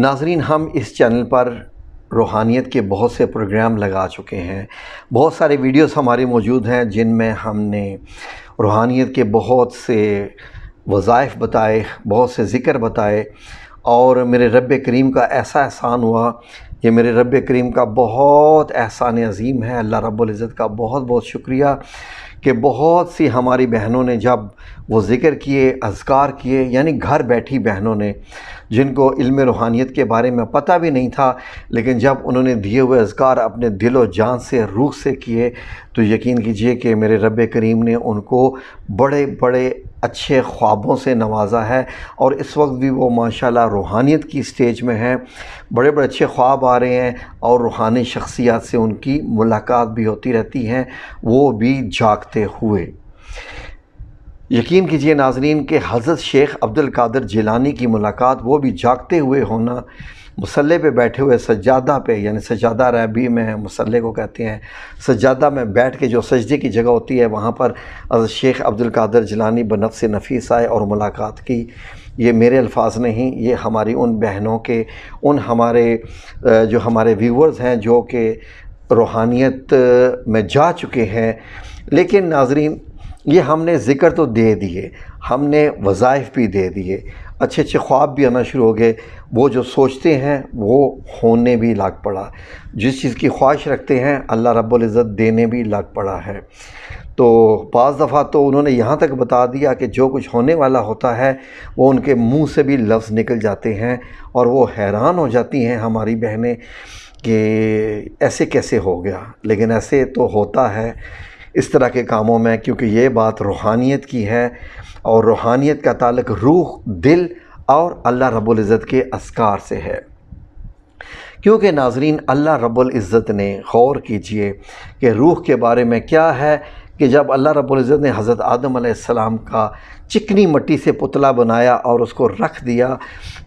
नाजरीन हम इस चैनल पर रूहानियत के बहुत से प्रोग्राम लगा चुके हैं बहुत सारे वीडियोस हमारे मौजूद हैं जिनमें हमने रूहानियत के बहुत से वज़ाइफ बताए बहुत से ज़िक्र बताए और मेरे रब करीम का ऐसा एहसान हुआ ये मेरे रब करीम का बहुत एहसान अज़ीम है अल्लाह रब्ज़त का बहुत बहुत शुक्रिया कि बहुत सी हमारी बहनों ने जब वो ज़िक्र किए अजकार किए यानी घर बैठी बहनों ने जिनको इल्म रूहानियत के बारे में पता भी नहीं था लेकिन जब उन्होंने दिए हुए अजगार अपने दिलो जान से रूह से किए तो यकीन कीजिए कि मेरे रब करीम ने उनको बड़े बड़े अच्छे ख्वाबों से नवाजा है और इस वक्त भी वो माशाल्लाह रूहानियत की स्टेज में हैं बड़े बड़े अच्छे ख्वाब आ रहे हैं और रूहानी शख्सियात से उनकी मुलाकात भी होती रहती हैं वो भी जागते हुए यकीन कीजिए नाजरीन के हज़रत शेख अब्दुल कादर जिलानी की मुलाकात वो भी जागते हुए होना मसल्ले पे बैठे हुए सजादा पे यानी सजादा रैबी में मसल्ले को कहते हैं सजादा में बैठ के जो सजदे की जगह होती है वहाँ पर हज़रत शेख अब्दुल कादर जिलानी बनफ से नफीस आए और मुलाकात की ये मेरे अल्फाज नहीं ये हमारी उन बहनों के उन हमारे जो हमारे व्यूवर्स हैं जो कि रूहानियत में जा चुके हैं लेकिन नाजरीन ये हमने ज़िक्र तो दे दिए हमने वज़ाइफ भी दे दिए अच्छे अच्छे ख्वाब भी आना शुरू हो गए वो जो सोचते हैं वो होने भी लाग पड़ा जिस चीज़ की ख्वाहिश रखते हैं अल्लाह रब्बुल इज़्ज़त देने भी लाग पड़ा है तो बज़ दफ़ा तो उन्होंने यहाँ तक बता दिया कि जो कुछ होने वाला होता है वो उनके मुंह से भी लफ्ज़ निकल जाते हैं और वो हैरान हो जाती हैं हमारी बहनें कि ऐसे कैसे हो गया लेकिन ऐसे तो होता है इस तरह के कामों में क्योंकि ये बात रूहानियत की है और रूहानियत का ताल्लुक रूह दिल और अल्लाह रब्बुल इज़्ज़त के असकार से है क्योंकि नाजरीन अल्लाह रब्बुल इज़्ज़त ने गौर कीजिए कि रूह के बारे में क्या है कि जब अल्लाह रब्ज़त ने हज़रत आदम आसमाम का चिकनी मट्टी से पुतला बनाया और उसको रख दिया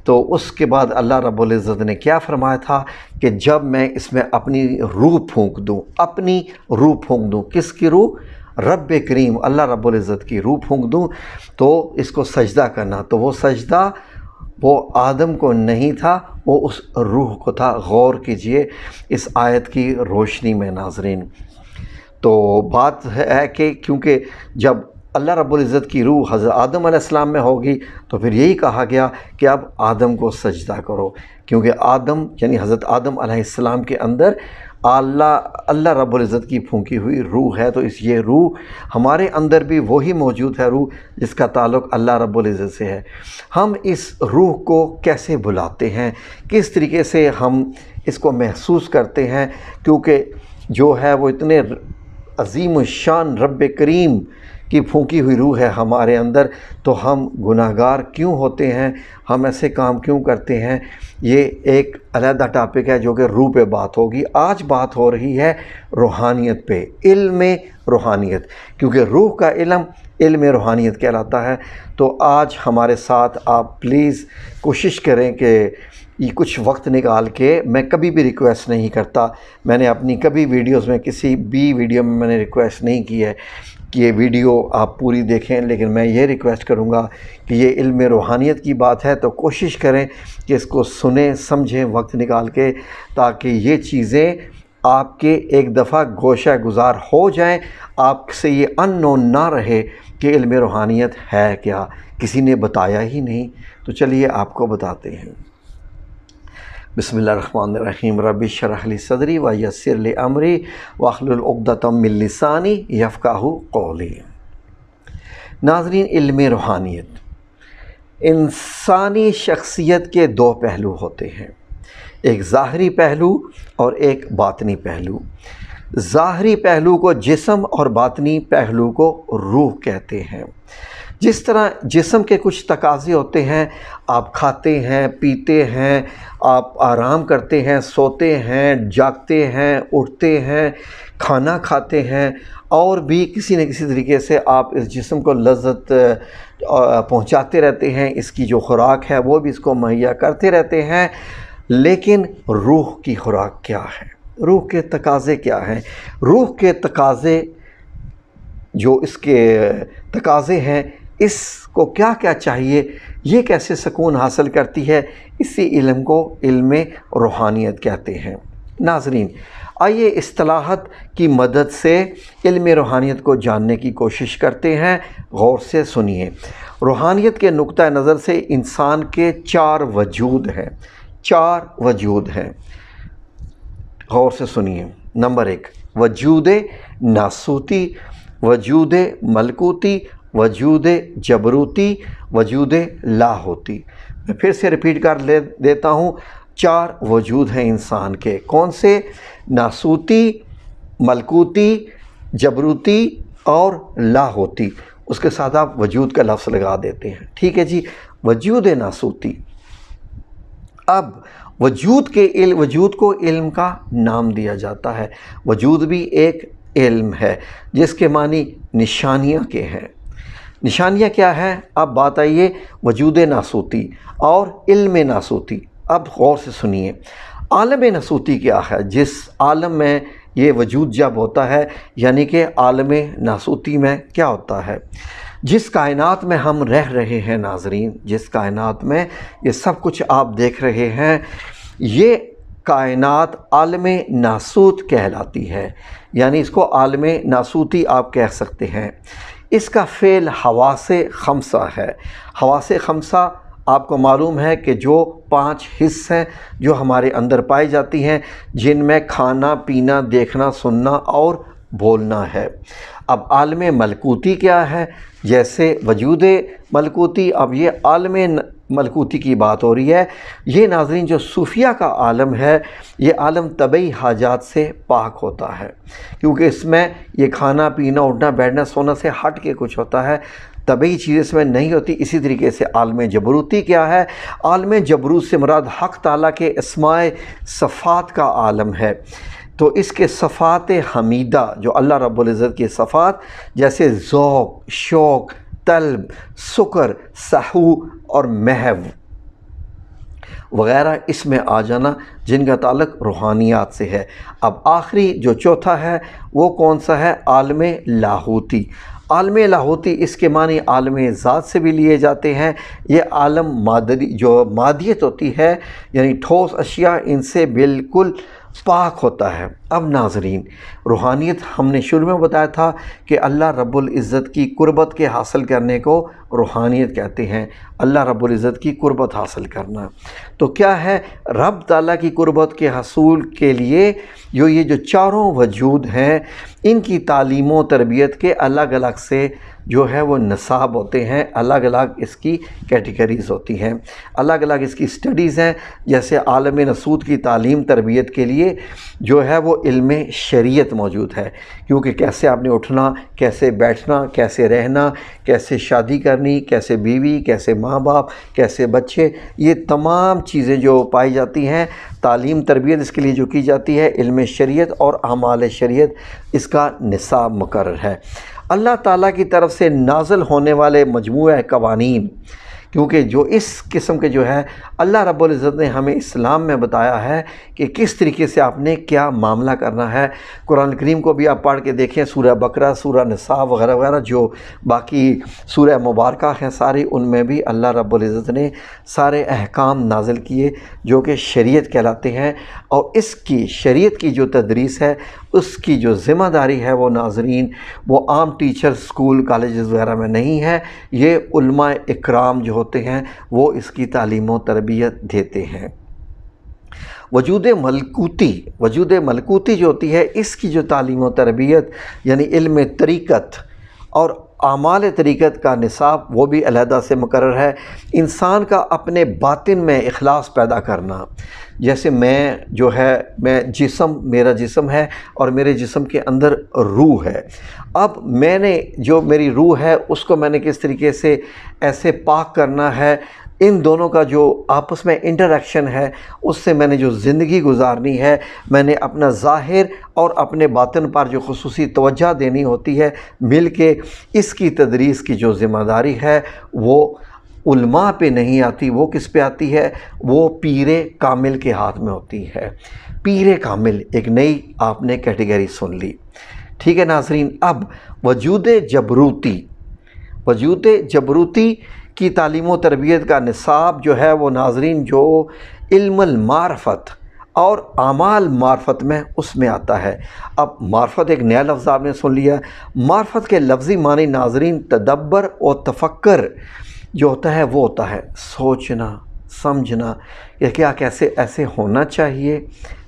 तो उसके बाद अल्लाह रब्ज़त ने क्या फरमाया था कि जब मैं इसमें अपनी रूह फूँक दूँ अपनी रूह फूँक दूँ किसकी रूह रब करीम अल्लाह रब्ज़त की रूह फूँक दूँ तो इसको सजदा करना तो वह सजदा वो आदम को नहीं था वो उस रूह को था गौर कीजिए इस आयत की रोशनी में नाजरीन तो बात है कि क्योंकि जब अल्लाह रब्ज़त की रूह हज़रत आदम आसमाम में होगी तो फिर यही कहा गया कि अब आदम को सजदा करो क्योंकि आदम यानी हज़रत आदम आसमाम के अंदर अल्लाह अल्लाह रब्ज़त की फूंकी हुई रूह है तो इस ये रूह हमारे अंदर भी वही मौजूद है रूह जिसका ताल्लुक अल्लाह रब्ज़त से है हम इस रूह को कैसे बुलाते हैं किस तरीके से हम इसको महसूस करते हैं क्योंकि जो है वो इतने अजीम शान रब करीम की फूकी हुई रूह है हमारे अंदर तो हम गुनागार क्यों होते हैं हम ऐसे काम क्यों करते हैं ये एक अलहदा टॉपिक है जो कि रूह पे बात होगी आज बात हो रही है रूहानियत पे इल्म रूहानियत क्योंकि रूह का इलम इल्म रूहानियत कहलाता है तो आज हमारे साथ आप प्लीज़ कोशिश करें कि ये कुछ वक्त निकाल के मैं कभी भी रिक्वेस्ट नहीं करता मैंने अपनी कभी वीडियोस में किसी भी वीडियो में मैंने रिक्वेस्ट नहीं की है कि ये वीडियो आप पूरी देखें लेकिन मैं ये रिक्वेस्ट करूँगा कि ये इल्म रूहानियत की बात है तो कोशिश करें कि इसको सुने समझें वक्त निकाल के ताकि ये चीज़ें आपके एक दफ़ा गोशा गुजार हो जाएं आपसे ये नोन ना रहे कि इल्म रूहानियत है क्या किसी ने बताया ही नहीं तो चलिए आपको बताते हैं बसमीम रबी शरहली सदरी व यसरली अमरी वाखलतमिलसानी यफ़ाहू कौली नाजरीन इल्म रूहानियत इंसानी शख्सियत के दो पहलू होते हैं एक ज़ाहरी पहलू और एक बातनी पहलू ज़ाहरी पहलू को जिसम और बातनी पहलू को रूह कहते हैं जिस तरह जिसम के कुछ तकाजे होते हैं आप खाते हैं पीते हैं आप आराम करते हैं सोते हैं जागते हैं उठते हैं खाना खाते हैं और भी किसी न किसी तरीके से आप इस जिसम को लज्जत पहुंचाते रहते हैं इसकी जो खुराक है वो भी इसको मुहैया करते रहते हैं लेकिन रूह की खुराक क्या है रूह के तकाजे क्या हैं रूह के तकाजे जो इसके तकाजे हैं इसको क्या क्या चाहिए ये कैसे सुकून हासिल करती है इसी इलम को इल्म रूहानियत कहते हैं नाजरीन आइए असलाहत की मदद से इल्म रूहानियत को जानने की कोशिश करते हैं गौर से सुनिए रूहानियत के नुक़ नज़र से इंसान के चार वजूद हैं चार वजूद हैं गौर से सुनिए नंबर एक वजूद नासूती वजूद मलकूती वजूद जबरूती वजूद ला होती मैं फिर से रिपीट कर ले देता हूँ चार वजूद हैं इंसान के कौन से नासूती मलकूती जबरूती और ला होती उसके साथ आप वजूद का लफ्ज़ लगा देते हैं ठीक है जी वजूद नासूती अब वजूद के इल वजूद को इल्म का नाम दिया जाता है वजूद भी एक इल्म है जिसके मानी निशानियाँ के हैं निशानियाँ क्या हैं अब बात आइए वजूद नासूती और इल्म नासूती अब गौर से सुनिए आलम नसूती क्या है जिस आलम में ये वजूद जब होता है यानी कि आलम नासूती में क्या होता है जिस कायनात में हम रह रहे हैं नाजरीन जिस कायनात में ये सब कुछ आप देख रहे हैं ये कायनात आलम नासूत कहलाती है यानी इसको आलम नासूती आप कह सकते हैं इसका फ़ेल हवा से खमसा है हवा से खमसा आपको मालूम है कि जो पांच हिस्स हैं जो हमारे अंदर पाई जाती हैं जिनमें खाना पीना देखना सुनना और बोलना है अब आलम मलकूती क्या है जैसे वजूद मलकूती अब ये आलम मलकूती की बात हो रही है ये नाजरीन जो सूफिया का आलम है ये आलम तबी हाजात से पाक होता है क्योंकि इसमें ये खाना पीना उठना बैठना सोना से हट के कुछ होता है तबई चीज़ इसमें नहीं होती इसी तरीके से आलम जबरूती क्या है आलम जबरूत से मुराद हक ताला के इसमाय सफ़ात का आलम है तो इसके सफ़ात हमीदा जो अल्लाह रब्ज़त की सफ़ात जैसे ओक़ शौक़ तलब सुकर सहू और महव वगैरह इसमें आ जाना जिनका ताल्लक रूहानियात से है अब आखिरी जो चौथा है वो कौन सा है आलम लाहौती आलम लाहौती इसके मानी आलम ज़ात से भी लिए जाते हैं ये आलम मादरी जो मादियत होती है यानी ठोस अशिया इनसे बिल्कुल पाक होता है अब नाजरीन रूहानियत हमने शुरू में बताया था कि अल्लाह रब्बुल इज़्ज़त की कुर्बत के हासिल करने को रूहानियत कहते हैं अल्लाह रब्ज़त की कुर्बत हासिल करना तो क्या है रब ताला की कुर्बत के हसूल के लिए जो ये जो चारों वजूद हैं इनकी तालीम व तरबियत के अलग अलग से जो है वो नसाब होते हैं अलग अलग इसकी कैटेगरीज़ होती हैं अलग अलग इसकी स्टडीज़ हैं जैसे आलम नसूद की तालीम तरबियत के लिए जो है वो इल्म शरीयत मौजूद है क्योंकि कैसे आपने उठना कैसे बैठना कैसे रहना कैसे शादी करना करनी कैसे बीवी कैसे माँ बाप कैसे बच्चे ये तमाम चीज़ें जो पाई जाती हैं तालीम तरबियत इसके लिए जो की जाती है इल्म शरीयत और अमाल शरीयत इसका निसाब मुकर है अल्लाह ताला की तरफ से नाजल होने वाले मजमू कवानीन क्योंकि जो इस किस्म के जो है अल्लाह रब्बुल इज़्ज़त ने हमें इस्लाम में बताया है कि किस तरीके से आपने क्या मामला करना है कुरान करीम को भी आप पढ़ के देखें सूर्य बकरा सूर्य नसा वगैरह वगैरह जो बाकी सूर्य मुबारक हैं सारी उनमें भी अल्लाह रब्बुल इज़्ज़त ने सारे अहकाम नाजिल किए जो कि शरीयत कहलाते हैं और इसकी शरीयत की जो तदरीस है उसकी जो ज़िम्मेदारी है वो नाजरीन वो आम टीचर स्कूल कॉलेज वगैरह में नहीं है ये उल्मा इकराम जो होते हैं वो इसकी तालीम तरबियत देते हैं वजूद मलकूती वजूद मलकूती जो होती है इसकी जो तालीम तरबियत यानी इल्म तरीक़त और आमाल तरीक़त का निसाब वो भी अलहदा से मुकर है इंसान का अपने बातिन में अखलास पैदा करना जैसे मैं जो है मैं जिसम मेरा जिसम है और मेरे जिसम के अंदर रूह है अब मैंने जो मेरी रूह है उसको मैंने किस तरीके से ऐसे पाक करना है इन दोनों का जो आपस में इंटरेक्शन है उससे मैंने जो ज़िंदगी गुजारनी है मैंने अपना ज़ाहिर और अपने बातन पर जो खसूस तोजह देनी होती है मिल के इसकी तदरीस की जो ज़िम्मेदारी है वो उल्मा पे नहीं आती वो किस पे आती है वो पीरे कामिल के हाथ में होती है पीरे कामिल एक नई आपने कैटेगरी सुन ली ठीक है नाजरीन अब वजूद जबरूती वजूद जबरूती की तालीम तरबियत का निसाब जो है वो नाजरीन जो इल्मारफत और आमाल मार्फत में उसमें आता है अब मार्फत एक नया लफ्ज़ आपने सुन लिया मार्फत के लफ्ज़ी मानी नाजरीन तदब्बर और तफक्र जो होता है वो होता है सोचना समझना कि क्या कैसे ऐसे होना चाहिए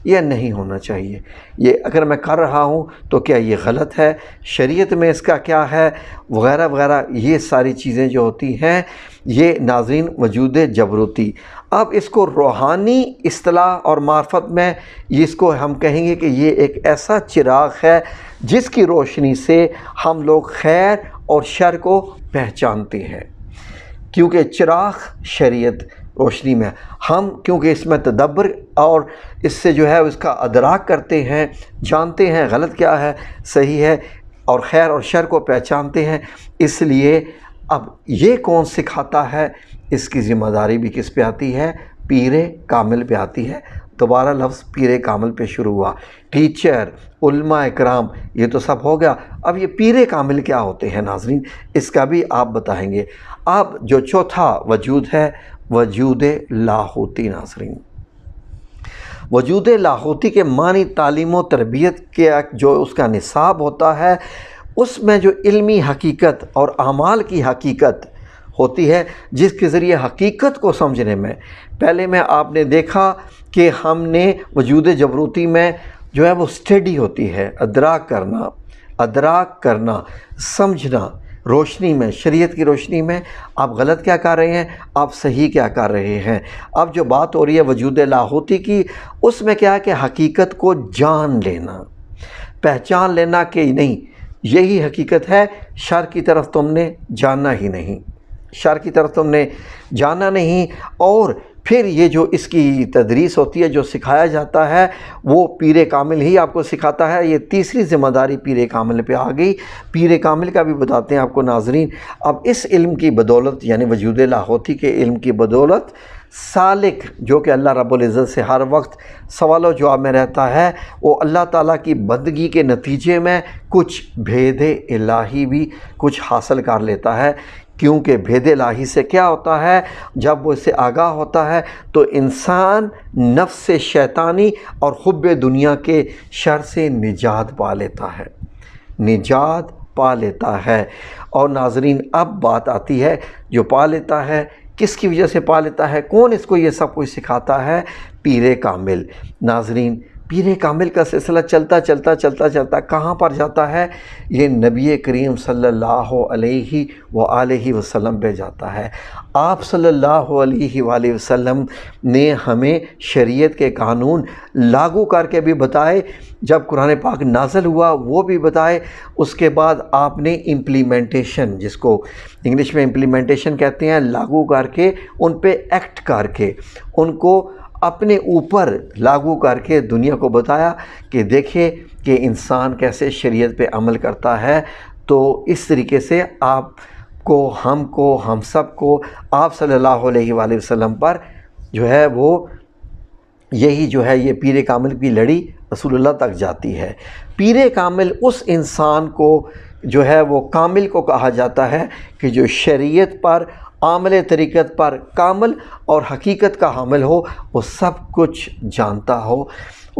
या नहीं होना चाहिए ये अगर मैं कर रहा हूँ तो क्या ये गलत है शरीयत में इसका क्या है वगैरह वगैरह ये सारी चीज़ें जो होती हैं ये नाजरीन वजूद जबरूती अब इसको रूहानी असलाह और मार्फत में इसको हम कहेंगे कि ये एक ऐसा चिराग है जिसकी रोशनी से हम लोग खैर और शर को पहचानते हैं क्योंकि चिराग शरीयत रोशनी में हम क्योंकि इसमें तदब्बर और इससे जो है उसका अदराक करते हैं जानते हैं गलत क्या है सही है और खैर और शर को पहचानते हैं इसलिए अब ये कौन सिखाता है इसकी ज़िम्मेदारी भी किस पे आती है पीर कामिल पे आती है दोबारा लफ्ज़ पीर कामिल पे शुरू हुआ टीचर उल्मा इकराम ये तो सब हो गया अब ये पीर कामिल क्या होते हैं नाजरीन इसका भी आप बताएंगे अब जो चौथा वजूद है वजूद लाहौती नासरीन वजूद लाहौती के मानी तालीम व तरबियत के जो उसका निसाब होता है उसमें जो इल्मी हकीकत और अमाल की हकीकत होती है जिसके ज़रिए हकीकत को समझने में पहले में आपने देखा कि हमने वजूद जबरूती में जो है वो स्टडी होती है अदराक करना अदराक करना समझना रोशनी में शरीयत की रोशनी में आप गलत क्या कर रहे हैं आप सही क्या कर रहे हैं अब जो बात हो रही है वजूद लाहौती की उसमें क्या है कि हकीकत को जान लेना पहचान लेना कि नहीं यही हकीकत है शर की तरफ तुमने जाना ही नहीं शर की तरफ तुमने जाना नहीं और फिर ये जो इसकी तदरीस होती है जो सिखाया जाता है वो पीर कामिल ही आपको सिखाता है ये तीसरी ज़िम्मेदारी पीर कामिल पे आ गई पीर कामिल का भी बताते हैं आपको नाजरीन अब इस इल्म की बदौलत यानी वजूद लाहौती के इल्म की बदौलत सालिक जो कि अल्लाह रब्ज़त से हर वक्त सवाल जवाब में रहता है वो अल्लाह ताला की बंदगी के नतीजे में कुछ भेद इलाही भी कुछ हासिल कर लेता है क्योंकि भेद लाही से क्या होता है जब वो इससे आगाह होता है तो इंसान नफ्स से शैतानी और खुब दुनिया के शर से निजात पा लेता है निजात पा लेता है और नाजरीन अब बात आती है जो पा लेता है किसकी वजह से पा लेता है कौन इसको ये सब कुछ सिखाता है पीर कामिल नाजरीन पीर कामिल का सिलसिला चलता चलता चलता चलता कहाँ पर जाता है ये नबी करीम सल्लल्लाहु अलैहि व वसल्लम पे जाता है आप सल्लल्लाहु अलैहि वसल्लम ने हमें शरीयत के कानून लागू करके भी बताए जब कुरान पाक नाजल हुआ वो भी बताए उसके बाद आपने इम्प्लीमेंटेशन जिसको इंग्लिश में इम्प्लीमेंटेशन कहते हैं लागू करके उन पर एक्ट करके उनको अपने ऊपर लागू करके दुनिया को बताया कि देखे कि इंसान कैसे शरीयत पे अमल करता है तो इस तरीके से आप को हमको हम सब को आप सल्लल्लाहु अलैहि वसल्लम पर जो है वो यही जो है ये पीर कामिल की लड़ी रसूलुल्लाह तक जाती है पीर कामिल उस इंसान को जो है वो कामिल को कहा जाता है कि जो शरीयत पर आमले तरीक़त पर कामल और हकीकत का हामिल हो वो सब कुछ जानता हो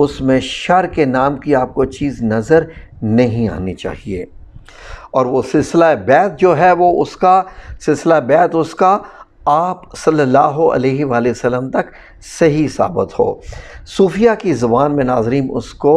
उसमें शर के नाम की आपको चीज़ नज़र नहीं आनी चाहिए और वो सिलसिला बैत जो है वो उसका सिलसिला बैत उसका आप सल्लल्लाहु अलैहि वसल्लम तक सही साबित हो सूफिया की ज़बान में नाजरीन उसको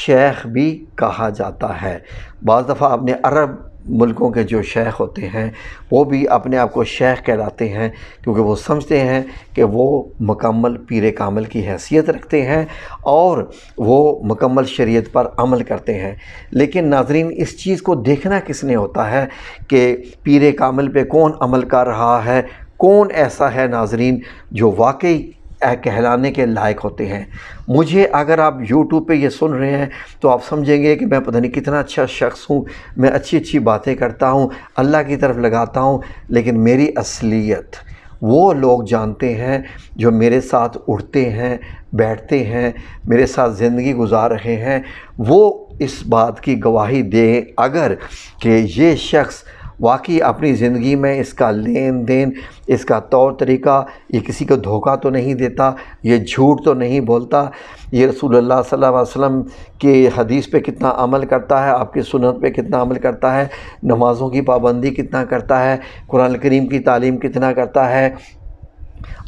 शेख भी कहा जाता है बज़ दफ़ा आपने अरब मुल्कों के जो शेख होते हैं वो भी अपने आप को शेख कहलाते हैं क्योंकि वो समझते हैं कि वो मकम्मल पीर कामल की हैसियत रखते हैं और वो मकम्मल शरीयत पर अमल करते हैं लेकिन नाजरीन इस चीज़ को देखना किसने होता है कि पीर कामल पे कौन अमल कर रहा है कौन ऐसा है नाजरीन जो वाकई कहलाने के लायक होते हैं मुझे अगर आप यूट्यूब पे ये सुन रहे हैं तो आप समझेंगे कि मैं पता नहीं कितना अच्छा शख्स हूँ मैं अच्छी अच्छी बातें करता हूँ अल्लाह की तरफ लगाता हूँ लेकिन मेरी असलियत वो लोग जानते हैं जो मेरे साथ उठते हैं बैठते हैं मेरे साथ ज़िंदगी गुजार रहे हैं वो इस बात की गवाही दें अगर कि ये शख्स वाकई अपनी ज़िंदगी में इसका लेन देन इसका तौर तरीका ये किसी को धोखा तो नहीं देता ये झूठ तो नहीं बोलता ये रसूल वसल्लम के हदीस पे कितना अमल करता है आपकी सुनत पे कितना अमल करता है नमाज़ों की पाबंदी कितना करता है कुरान करीम की तालीम कितना करता है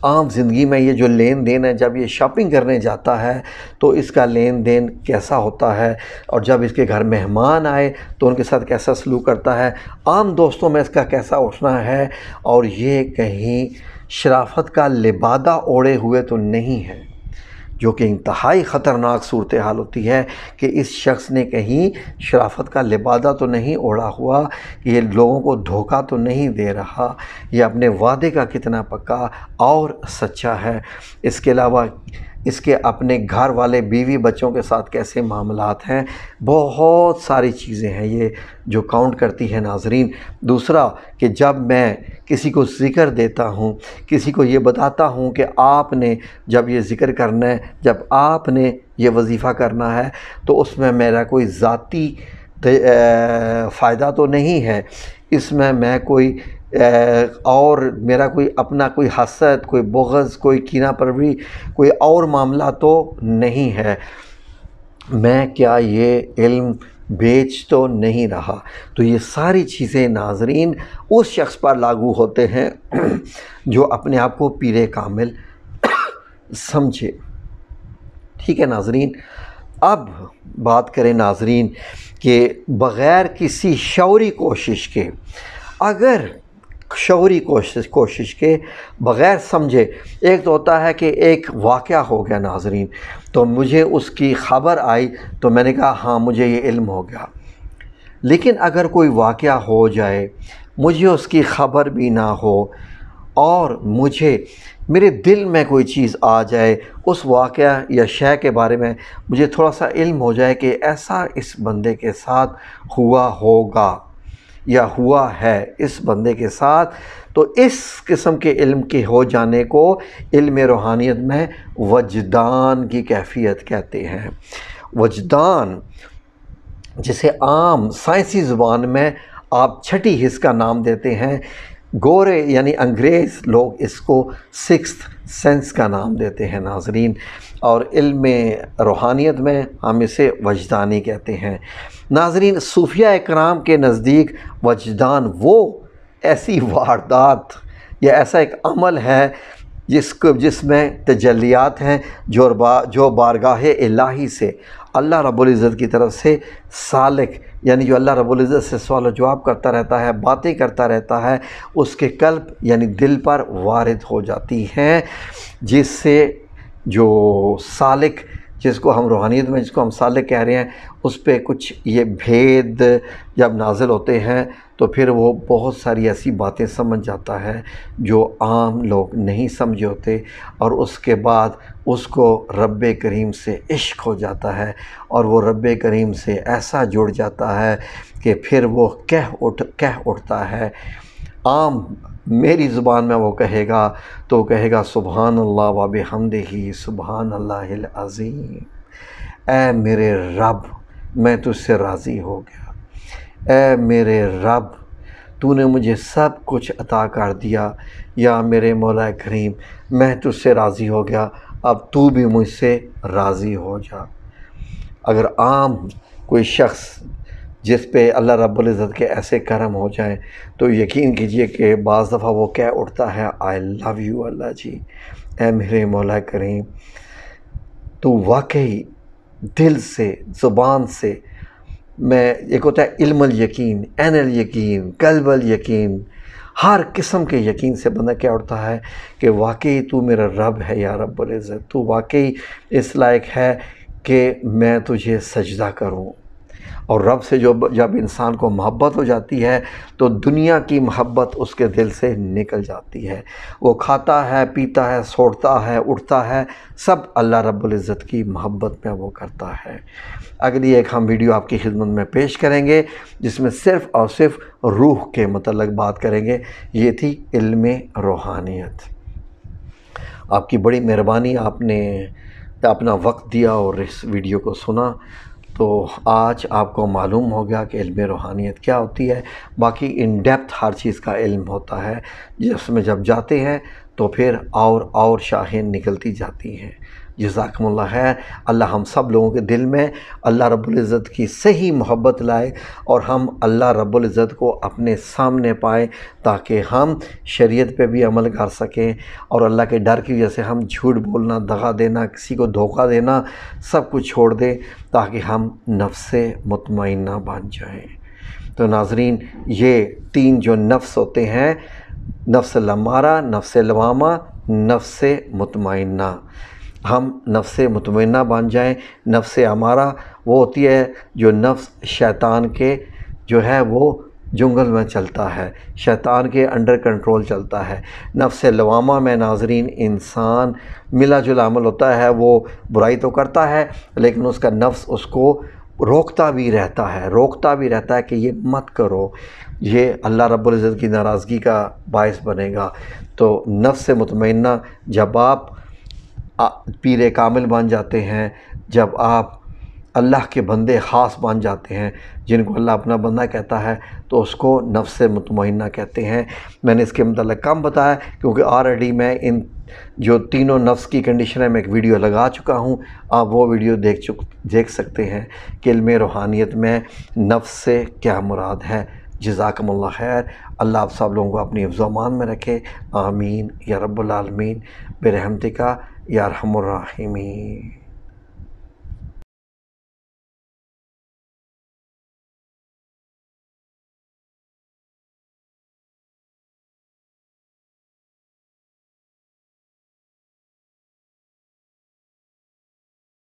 आम ज़िंदगी में ये जो लेन देन है जब ये शॉपिंग करने जाता है तो इसका लेन देन कैसा होता है और जब इसके घर मेहमान आए तो उनके साथ कैसा सलूक करता है आम दोस्तों में इसका कैसा उठना है और ये कहीं शराफत का लिबादा ओढ़े हुए तो नहीं है जो कि इंतहाई ख़तरनाक सूरत हाल होती है कि इस शख्स ने कहीं शराफत का लिबादा तो नहीं ओढ़ा हुआ ये लोगों को धोखा तो नहीं दे रहा यह अपने वादे का कितना पक्का और सच्चा है इसके अलावा इसके अपने घर वाले बीवी बच्चों के साथ कैसे मामलात हैं बहुत सारी चीज़ें हैं ये जो काउंट करती है नाजरीन दूसरा कि जब मैं किसी को ज़िक्र देता हूँ किसी को ये बताता हूँ कि आपने जब ये ज़िक्र करना है जब आपने ये वजीफ़ा करना है तो उसमें मेरा कोई ज़ाती फ़ायदा तो नहीं है इसमें मैं कोई और मेरा कोई अपना कोई हसद कोई बगज़ कोई कीना परवरी कोई और मामला तो नहीं है मैं क्या ये इल्म बेच तो नहीं रहा तो ये सारी चीज़ें नाजरीन उस शख्स पर लागू होते हैं जो अपने आप को पीरे कामिल समझे ठीक है नाजरीन अब बात करें नाजरीन कि बग़ैर किसी शौरी कोशिश के अगर शौरी कोशिश कोशिश के बग़ैर समझे एक तो होता है कि एक वाक़ हो गया नाजरीन तो मुझे उसकी ख़बर आई तो मैंने कहा हाँ मुझे ये इल्म हो गया लेकिन अगर कोई वाक़ हो जाए मुझे उसकी ख़बर भी ना हो और मुझे मेरे दिल में कोई चीज़ आ जाए उस वाक़ या शय के बारे में मुझे थोड़ा सा इल्म हो जाए कि ऐसा इस बंदे के साथ हुआ होगा या हुआ है इस बंदे के साथ तो इस किस्म के इल्म के हो जाने को इल्म रूहानियत में वजदान की कैफियत कहते हैं वजदान जिसे आम साइंसी ज़ुबान में आप छठी हिस्स का नाम देते हैं गोरे यानी अंग्रेज़ लोग इसको सिक्स सेंस का नाम देते हैं नाजरीन और इल्म रूहानियत में हम इसे वजदानी कहते हैं नाजरीन सूफिया कराम के नज़दीक वजदान वो ऐसी वारदात या ऐसा एक अमल है जिसको जिसमें तजलियात हैं जो बा, जो बारगाह इलाही से अल्लाह रब्ज़त की तरफ से सालक यानी जो अल्लाह रब्ज़त से सवाल जवाब करता रहता है बातें करता रहता है उसके कल्प यानी दिल पर वारद हो जाती हैं जिससे जो सालिक जिसको हम रूहानियत में जिसको हम सालिक कह रहे हैं उस पर कुछ ये भेद जब नाजिल होते हैं तो फिर वो बहुत सारी ऐसी बातें समझ जाता है जो आम लोग नहीं समझे होते और उसके बाद उसको रब करीम से इश्क हो जाता है और वो रब करीम से ऐसा जुड़ जाता है कि फिर वो कह उठ कह उठता है आम मेरी ज़ुबान में वो कहेगा तो कहेगा सुबहान अल्लाह वाब हमद ही सुबहान अल्लाज़ीम ए मेरे रब मैं तुझसे राज़ी हो गया ए मेरे रब तूने मुझे सब कुछ अता कर दिया या मेरे मौला करीम मैं तुझसे राज़ी हो गया अब तू भी मुझसे राज़ी हो जा अगर आम कोई शख्स जिस पे अल्लाह रब्ज़त के ऐसे करम हो जाए तो यकीन कीजिए कि बज़ दफ़ा वो कह उठता है आई लव यू अल्लाह जी ए मेरे मौला करीम तो वाकई दिल से ज़ुबान से मैं एक होता है इल्मल यकीन एनल यकीन कलबल यकीन हर किस्म के यकीन से बंदा क्या उठता है कि वाकई तू मेरा रब है या रब्ज़त तू वाकई इस लायक है कि मैं तुझे सजदा करूँ और रब से जो जब इंसान को मोहब्बत हो जाती है तो दुनिया की मोहब्बत उसके दिल से निकल जाती है वो खाता है पीता है सोड़ता है उठता है सब अल्लाह रब्बुल इज़्ज़त की मोहब्बत में वो करता है अगली एक हम वीडियो आपकी खिदमत में पेश करेंगे जिसमें सिर्फ़ और सिर्फ रूह के मतलब बात करेंगे ये थी इल्म रूहानियत आपकी बड़ी मेहरबानी आपने अपना वक्त दिया और इस वीडियो को सुना तो आज आपको मालूम हो गया कि इल्म रूहानियत क्या होती है बाकी इन डेप्थ हर चीज़ का इल्म होता है जिसमें जब जाते हैं तो फिर और और शाहें निकलती जाती हैं जजाकमल्ला है अल्लाह हम सब लोगों के दिल में अल्लाह रब्ज़त की सही मोहब्बत लाए और हम अल्लाह रब्ज़त को अपने सामने पाए ताकि हम शरीयत पे भी अमल कर सकें और अल्लाह के डर की वजह से हम झूठ बोलना दगा देना किसी को धोखा देना सब कुछ छोड़ दें ताकि हम नफ्स मुतमिना बन जाएँ तो नाजरीन ये तीन जो नफ्स होते हैं नफ्स लमारा नफ्स लवामा नफ्स मुतमिना हम नफ्स मतमना बन जाएँ नफ्स हमारा वो होती है जो नफ्स शैतान के जो है वो जंगल में चलता है शैतान के अंडर कंट्रोल चलता है नफ्स लवामा में नाजरीन इंसान मिला जुला अमल होता है वो बुराई तो करता है लेकिन उसका नफ्स उसको रोकता भी रहता है रोकता भी रहता है कि ये मत करो ये अल्लाह रब्ज़त की नाराज़गी का बायस बनेगा तो नफ्स मतमना जब आप पीर कामिल बन जाते हैं जब आप अल्लाह के बंदे ख़ास बन जाते हैं जिनको अल्लाह अपना बंदा कहता है तो उसको नफ्स मतमना कहते हैं मैंने इसके मतलब कम बताया क्योंकि ऑलरेडी मैं इन जो तीनों नफ्स की कंडीशन है मैं एक वीडियो लगा चुका हूँ आप वो वीडियो देख चुक देख सकते हैं कि इलम रूहानियत में नफ्स से क्या मुराद है जजाकमल खैर अल्लाह आप सब लोगों को अपनी अफजामान में रखे आमीन या रबालमीन बेरहमतिका बेरहमती का يا أرحم الراحمين